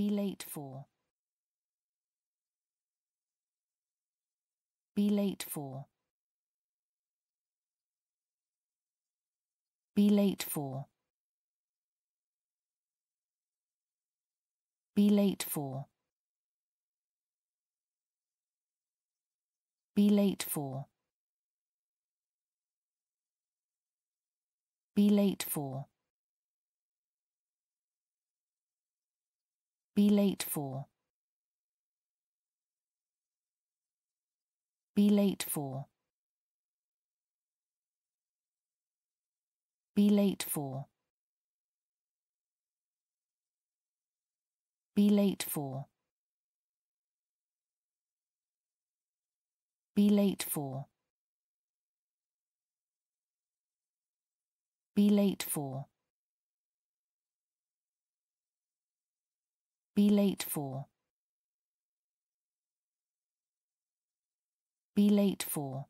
Be late for. Be late for. Be late for. Be late for. Be late for. Be late for. Be late for. Be late for. Be late for. Be late for. Be late for. Be late for. Be late for. Be late for.